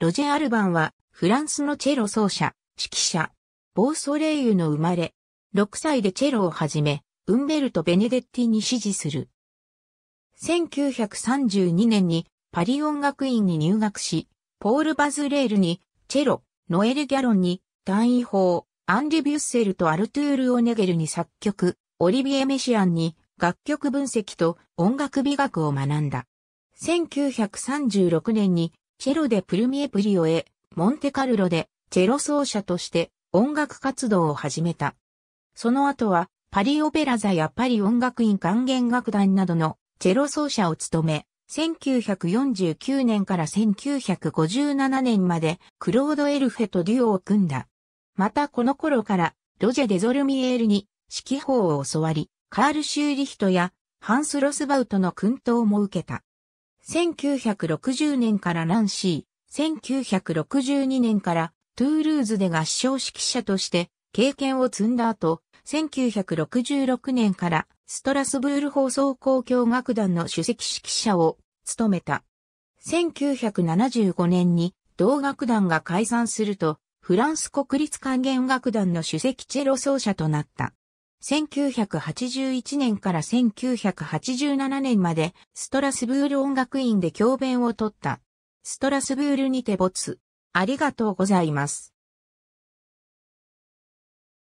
ロジェ・アルバンは、フランスのチェロ奏者、指揮者、ボーソレイユの生まれ、6歳でチェロをはじめ、ウンベルト・ベネデッティに支持する。1932年にパリ音楽院に入学し、ポール・バズレールに、チェロ、ノエル・ギャロンに、単位法、アンリ・ビュッセルとアルトゥール・オネゲルに作曲、オリビエ・メシアンに、楽曲分析と音楽美学を学んだ。1936年にチェロでプルミエプリオへ、モンテカルロでチェロ奏者として音楽活動を始めた。その後は、パリオペラ座やパリ音楽院管弦楽団などのチェロ奏者を務め、1949年から1957年までクロード・エルフェとデュオを組んだ。またこの頃からロジェ・デゾルミエールに指揮法を教わり、カール・シューリヒトやハンス・ロスバウトの訓導も受けた。1960年からランシー、1962年からトゥールーズで合唱指揮者として経験を積んだ後、1966年からストラスブール放送公共楽団の首席指揮者を務めた。1975年に同楽団が解散すると、フランス国立管弦楽団の首席チェロ奏者となった。1981年から1987年までストラスブール音楽院で教鞭を取った。ストラスブールにて没。ありがとうございます。